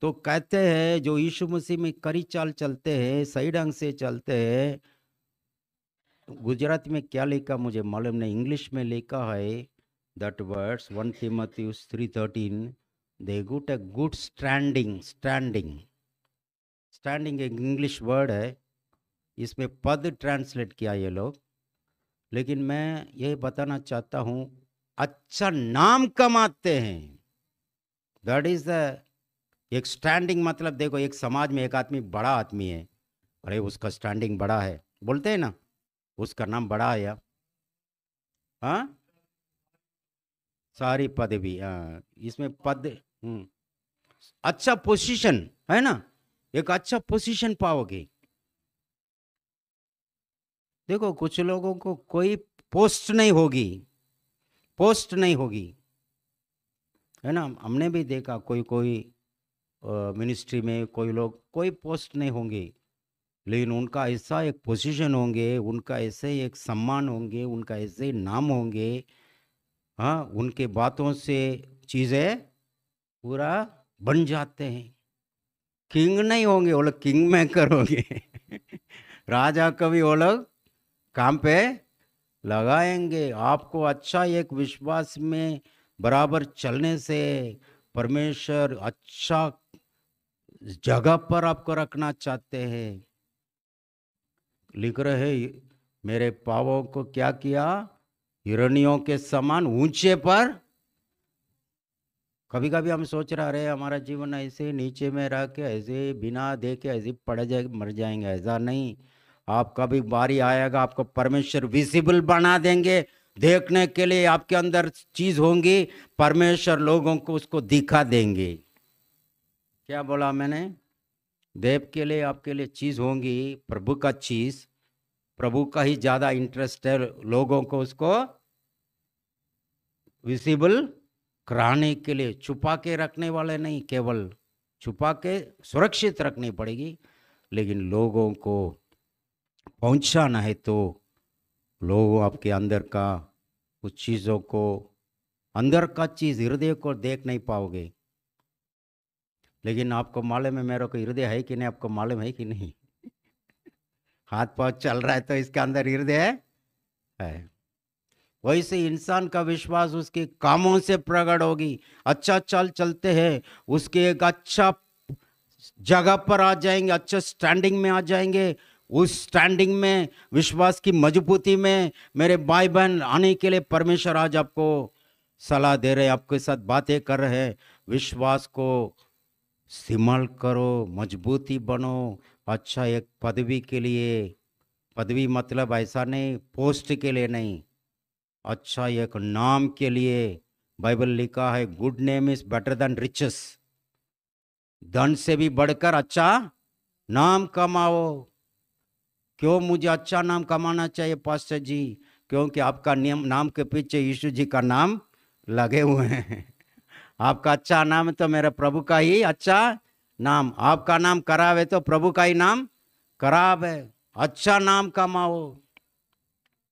तो कहते हैं जो यीशु मसीह में करी चाल चलते हैं सही ढंग से चलते हैं तो गुजराती में क्या लिखा मुझे मालूम नहीं इंग्लिश में लिखा है that words one Timothy's three thirteen they got a good standing standing standing एक इंग्लिश वर्ड है इसमें पद ट्रांसलेट किया ये लोग लेकिन मैं ये बताना चाहता हूँ अच्छा नाम कमाते हैं दैट इज़ द एक स्टैंडिंग मतलब देखो एक समाज में एक आदमी बड़ा आदमी है अरे उसका स्टैंडिंग बड़ा है बोलते हैं ना उसका नाम बड़ा है या हाँ सारी पदवी हाँ इसमें पद हम्म। अच्छा पोजीशन है ना एक अच्छा पोजीशन पाओगे देखो कुछ लोगों को कोई पोस्ट नहीं होगी पोस्ट नहीं होगी है ना हमने भी देखा कोई कोई मिनिस्ट्री में कोई लोग कोई पोस्ट नहीं होंगे लेकिन उनका ऐसा एक पोजीशन होंगे उनका ऐसे एक सम्मान होंगे उनका ऐसे नाम होंगे हाँ उनके बातों से चीज़ें पूरा बन जाते हैं किंग नहीं होंगे वो लोग किंग मेकर होंगे राजा कभी वो लोग काम पे लगाएंगे आपको अच्छा एक विश्वास में बराबर चलने से परमेश्वर अच्छा जगह पर आपको रखना चाहते हैं लिख रहे मेरे पावों को क्या किया हिरणियों के समान ऊंचे पर कभी कभी हम सोच रहे हमारा जीवन ऐसे नीचे में रह के ऐसे बिना देखे ऐसे पड़ जाए मर जाएंगे ऐसा नहीं आपका भी बारी आएगा आपको परमेश्वर विजिबल बना देंगे देखने के लिए आपके अंदर चीज होंगी परमेश्वर लोगों को उसको दिखा देंगे क्या बोला मैंने देव के लिए आपके लिए चीज़ होंगी प्रभु का चीज़ प्रभु का ही ज़्यादा इंटरेस्ट है लोगों को उसको विजिबल कराने के लिए छुपा के रखने वाले नहीं केवल छुपा के सुरक्षित रखनी पड़ेगी लेकिन लोगों को पहुंचाना है तो लोग आपके अंदर का कुछ चीज़ों को अंदर का चीज़ हृदय को देख नहीं पाओगे लेकिन आपको मालूम है मेरे को हृदय है कि नहीं आपको मालूम है कि नहीं हाथ पाँव चल रहा है तो इसके अंदर हृदय है, है। वैसे इंसान का विश्वास उसके कामों से प्रकट होगी अच्छा चल चलते हैं उसके एक अच्छा जगह पर आ जाएंगे अच्छे स्टैंडिंग में आ जाएंगे उस स्टैंडिंग में विश्वास की मजबूती में मेरे भाई बहन आने के लिए परमेश्वर आज आपको सलाह दे रहे आपके साथ बातें कर रहे हैं विश्वास को सिमल करो मजबूती बनो अच्छा एक पदवी के लिए पदवी मतलब ऐसा नहीं पोस्ट के लिए नहीं अच्छा एक नाम के लिए बाइबल लिखा है good name is better than riches धन से भी बढ़कर अच्छा नाम कमाओ क्यों मुझे अच्छा नाम कमाना चाहिए पास्टर जी क्योंकि आपका नियम नाम के पीछे यीशु जी का नाम लगे हुए हैं आपका अच्छा नाम तो मेरे प्रभु का ही अच्छा नाम आपका नाम खराब है तो प्रभु का ही नाम खराब है अच्छा नाम कमाओ